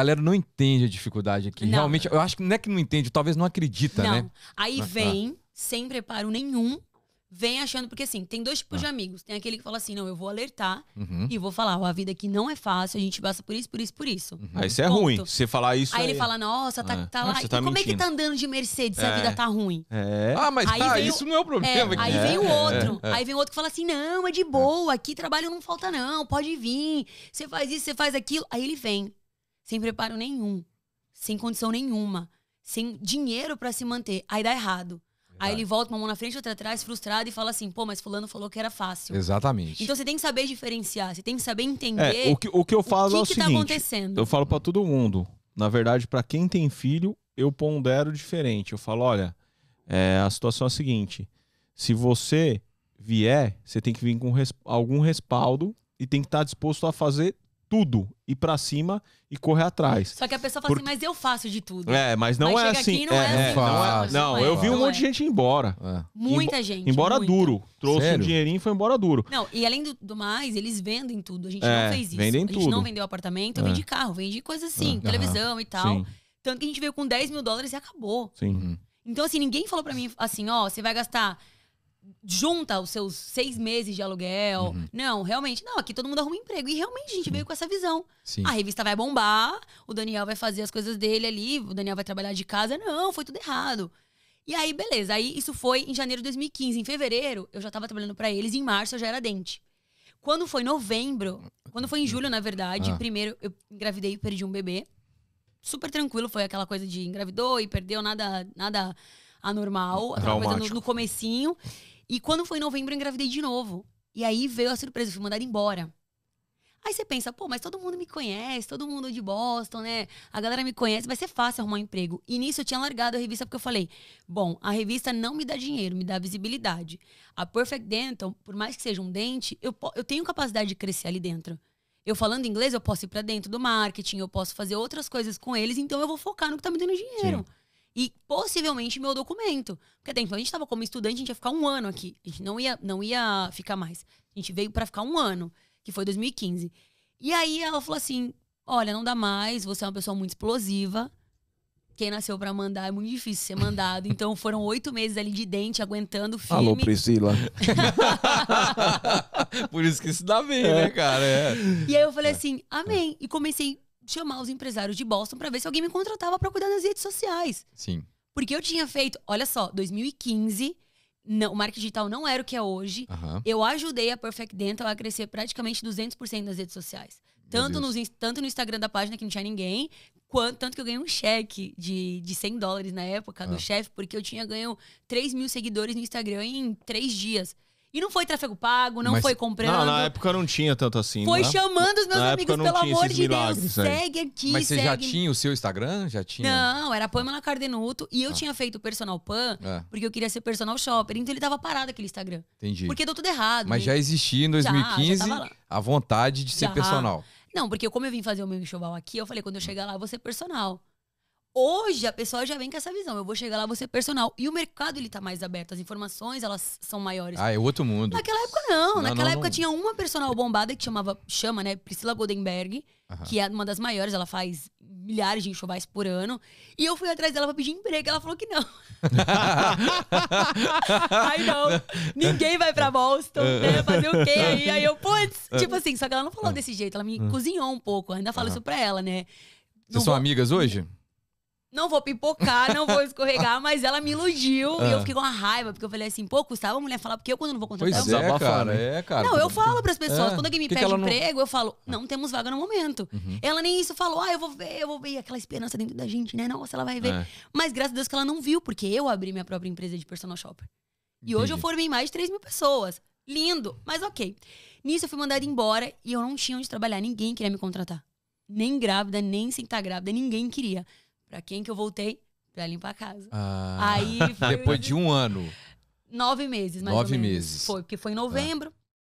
galera não entende a dificuldade aqui. Não. Realmente, eu acho que não é que não entende, talvez não acredita, não. né? Aí ah, vem, ah. sem preparo nenhum, vem achando, porque assim, tem dois tipos ah. de amigos. Tem aquele que fala assim, não, eu vou alertar uhum. e vou falar, a vida aqui não é fácil, a gente passa por isso, por isso, por isso. Uhum. Ah, isso é ruim, você falar isso aí. aí... ele é- fala, nossa, tá, é. tá nossa, ah, lá, tá como é que tá andando de Mercedes se a é. vida tá ruim? É. Ah, mas aí tá, veio... isso não é o problema. É, aí vem o outro, aí vem o outro que fala assim, não, é de boa, aqui trabalho não falta não, pode vir, você faz isso, você faz aquilo. Aí ele vem, sem preparo nenhum, sem condição nenhuma, sem dinheiro para se manter. Aí dá errado. Aí ele volta com uma mão na frente, outra atrás, frustrado, e fala assim, pô, mas fulano falou que era fácil. Exatamente. Então você tem que saber diferenciar, você tem que saber entender. É, o, que, o que eu falo o que é o que tá seguinte, tá acontecendo. Eu falo para todo mundo. Na verdade, para quem tem filho, eu pondero diferente. Eu falo, olha, é, a situação é a seguinte: se você vier, você tem que vir com res, algum respaldo e tem que estar tá disposto a fazer tudo e para cima e correr atrás. Só que a pessoa fala assim, Por... assim, mas eu faço de tudo. É, mas não mas é assim. Não é, é, é, assim. Não, é, é não, eu vi um monte de gente embora. É. Muita gente. Embora muita. duro. Trouxe Sério? um dinheirinho e foi embora duro. Não, e além do, do mais, eles vendem tudo. A gente não fez isso. Vendem a gente não vendeu apartamento, é. vende carro, vende coisa assim, televisão uhum. e tal. Sim. Tanto que a gente veio com 10 mil dólares e acabou. Sim. Uhum. Então, assim, ninguém falou para mim assim, ó, oh, você vai gastar junta os seus seis meses de aluguel. Uhum. Não, realmente, não, aqui todo mundo arruma emprego. E realmente a gente Sim. veio com essa visão. Sim. A revista vai bombar, o Daniel vai fazer as coisas dele ali, o Daniel vai trabalhar de casa. Não, foi tudo errado. E aí, beleza. Aí isso foi em janeiro de 2015. Em fevereiro, eu já tava trabalhando para eles, em março eu já era dente. Quando foi novembro, quando foi em julho, na verdade, ah. primeiro eu engravidei e perdi um bebê. Super tranquilo, foi aquela coisa de engravidou e perdeu, nada, nada anormal, aquela coisa no, no comecinho. E quando foi em novembro, eu engravidei de novo. E aí veio a surpresa, fui mandada embora. Aí você pensa, pô, mas todo mundo me conhece, todo mundo de Boston, né? A galera me conhece, vai ser fácil arrumar um emprego. E nisso eu tinha largado a revista porque eu falei, bom, a revista não me dá dinheiro, me dá visibilidade. A Perfect Dental, por mais que seja um dente, eu, eu tenho capacidade de crescer ali dentro. Eu falando inglês, eu posso ir para dentro do marketing, eu posso fazer outras coisas com eles, então eu vou focar no que tá me dando dinheiro. Sim e possivelmente meu documento. Porque até então a gente estava como estudante, a gente ia ficar um ano aqui. A gente não ia, não ia ficar mais. A gente veio para ficar um ano, que foi 2015. E aí ela falou assim: Olha, não dá mais, você é uma pessoa muito explosiva. Quem nasceu para mandar é muito difícil ser mandado. Então foram oito meses ali de dente, aguentando firme. Alô, Priscila. Por isso que se dá bem, né, é. né, cara? É. E aí eu falei é. assim, amém. E comecei chamar os empresários de Boston para ver se alguém me contratava para cuidar das redes sociais. Sim. Porque eu tinha feito, olha só, 2015, não, o marketing digital não era o que é hoje. Uhum. Eu ajudei a Perfect Dental a crescer praticamente 200% nas redes sociais. Tanto, nos, tanto no Instagram da página, que não tinha ninguém, quanto, tanto que eu ganhei um cheque de, de 100 dólares na época do ah. chefe, porque eu tinha ganho 3 mil seguidores no Instagram em 3 dias. E não foi tráfego pago, não Mas, foi comprando. Não, na época não tinha tanto assim. Foi né? chamando os meus na amigos, pelo amor de Deus, segue aqui, Mas você segue... já tinha o seu Instagram? Já tinha? Não, era Pamela Cardenuto. E eu ah. tinha feito personal pan, é. porque eu queria ser personal shopper. Então ele tava parado aquele Instagram. Entendi. Porque deu tudo errado. Mas né? já existia em 2015 já, já a vontade de ser personal. Não, porque como eu vim fazer o meu enxoval aqui, eu falei, quando eu chegar lá, eu vou ser personal. Hoje a pessoa já vem com essa visão. Eu vou chegar lá, vou ser personal. E o mercado ele tá mais aberto, as informações elas são maiores. Ah, é outro mundo. Naquela época não. não Naquela não, época não. tinha uma personal bombada que chamava, chama, né, Priscila Goldenberg, uh -huh. que é uma das maiores, ela faz milhares de enxovais por ano. E eu fui atrás dela pra pedir emprego, ela falou que não. aí não, ninguém vai pra Boston, né? Fazer o quê aí? Aí eu, putz, tipo assim, só que ela não falou desse jeito, ela me cozinhou um pouco. Eu ainda falo uh -huh. isso pra ela, né? Vocês são amigas hoje? não vou pipocar, não vou escorregar, mas ela me iludiu ah. e eu ah. fiquei com uma raiva, porque eu falei assim, pô, custava a mulher falar, porque eu quando não vou contratar... Pois é, abafar, cara, é, cara. Não, eu falo pras pessoas, é. quando alguém me que pede que emprego, não... eu falo, não temos vaga no momento. Uhum. Ela nem isso falou, ah, eu vou ver, eu vou ver, e aquela esperança dentro da gente, né? Nossa, ela vai ver. É. Mas graças a Deus que ela não viu, porque eu abri minha própria empresa de personal shopper. E Entendi. hoje eu formei mais de 3 mil pessoas. Lindo, mas ok. Nisso eu fui mandada embora e eu não tinha onde trabalhar, ninguém queria me contratar. Nem grávida, nem sem estar grávida, ninguém queria. Pra quem que eu voltei? Pra limpar a casa. Ah, Aí foi- depois de um ano. Nove meses, mais Nove ou menos. meses. Foi, porque foi em novembro.